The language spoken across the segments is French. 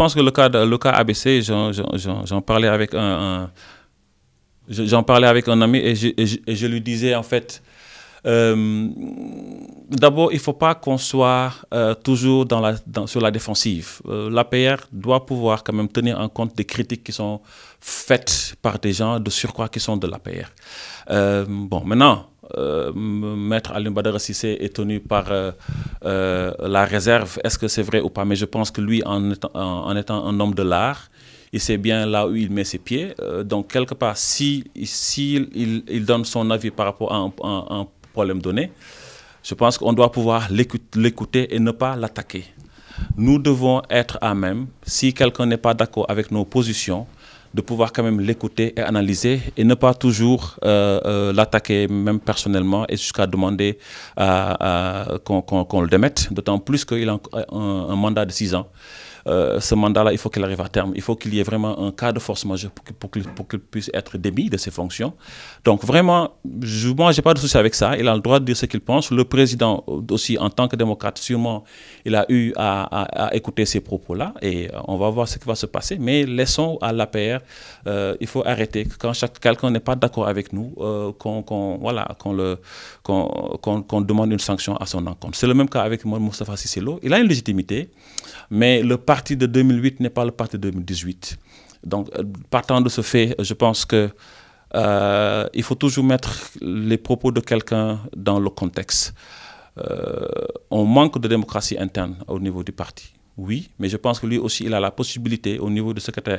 Je pense que le cas, le cas ABC, j'en parlais avec un, j'en parlais avec un ami et je, et je lui disais en fait euh, d'abord, il ne faut pas qu'on soit euh, toujours dans la, sur la défensive. Euh, L'APR doit pouvoir quand même tenir en compte des critiques qui sont faites par des gens de surcroît qui sont de l'APR. Euh, bon, maintenant, Maître Alim Badr Sissé est tenu par la réserve, est-ce que c'est vrai ou pas Mais je pense que lui, en étant, en, étant un homme de l'art, il sait bien là où il met ses pieds. donc, quelque part, s'il si, si il, donne son avis par rapport à un problème donné, je pense qu'on doit pouvoir l'écouter et ne pas l'attaquer. Nous devons être à même, si quelqu'un n'est pas d'accord avec nos positions, de pouvoir quand même l'écouter et analyser et ne pas toujours euh, euh, l'attaquer même personnellement et jusqu'à demander qu'on le démette, d'autant plus qu'il a un, un mandat de six ans. Euh, ce mandat-là, il faut qu'il arrive à terme. Il faut qu'il y ait vraiment un cas de force majeure pour qu'il puisse être démis de ses fonctions. Donc vraiment, je, moi, je n'ai pas de souci avec ça. Il a le droit de dire ce qu'il pense. Le président euh, aussi, en tant que démocrate, sûrement, il a eu à, écouter ces propos-là. Et euh, on va voir ce qui va se passer. Mais laissons à l'APR, paire. il faut arrêter quand quelqu'un n'est pas d'accord avec nous, qu'on voilà, demande une sanction à son encontre. C'est le même cas avec Moustapha Sissélo. Il a une légitimité, mais le parti de 2008 n'est pas le parti de 2018. Donc, euh, partant de ce fait, je pense que euh, il faut toujours mettre les propos de quelqu'un dans le contexte. Euh, on manque de démocratie interne au niveau du parti oui, mais je pense que lui aussi, il a la possibilité, au niveau du secrétaire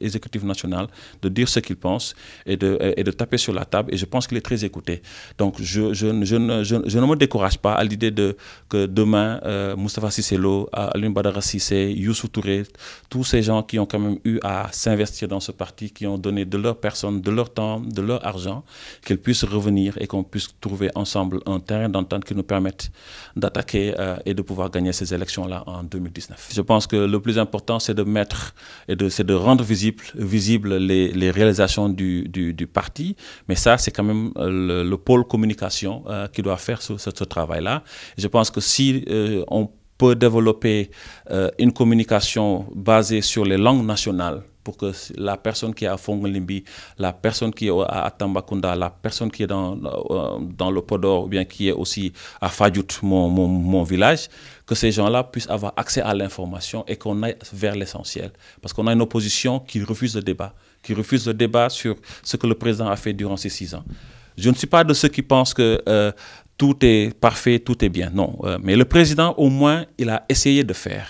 exécutif national, de dire ce qu'il pense et de, taper sur la table. Et je pense qu'il est très écouté. Donc, je, ne, me décourage pas à l'idée de, que demain, Mustafa euh, Moustapha Sisselo, Alim Badara Sissé, Youssou Touré, tous ces gens qui ont quand même eu à s'investir dans ce parti, qui ont donné de leur personne, de leur temps, de leur argent, qu'ils puissent revenir et qu'on puisse trouver ensemble un terrain d'entente qui nous permette d'attaquer euh, et de pouvoir gagner ces élections-là en 2019. Je pense que le plus important, c'est de mettre et de, c'est de rendre visible, visible les, réalisations du, parti. Mais ça, c'est quand même euh, le, pôle communication euh, qui doit faire ce, ce, travail-là. Je pense que si euh, on peut développer une communication basée sur les langues nationales, pour que la personne qui est à Fongolimbi, la personne qui est à Tambakunda, la personne qui est dans, euh, dans le Podor, ou bien qui est aussi à Fadjout, mon, mon, mon village, que ces gens-là puissent avoir accès à l'information et qu'on aille vers l'essentiel. Parce qu'on a une opposition qui refuse le débat, qui refuse le débat sur ce que le président a fait durant ces six ans. Je ne suis pas de ceux qui pensent que euh, tout est parfait, tout est bien. Non. Euh, mais le président, au moins, il a essayé de faire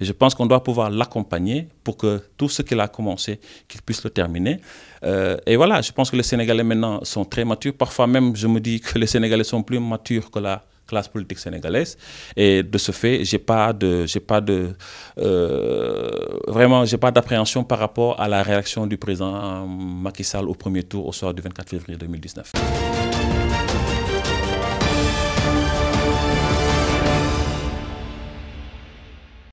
je pense qu'on doit pouvoir l'accompagner pour que tout ce qu'il a commencé, qu'il puisse le terminer. Euh, et voilà, je pense que les Sénégalais maintenant sont très matures. Parfois même, je me dis que les Sénégalais sont plus matures que la classe politique sénégalaise. Et de ce fait, j'ai pas de, j'ai pas de, euh, vraiment, j'ai pas d'appréhension par rapport à la réaction du président Macky Sall au premier tour au soir du 24 février 2019.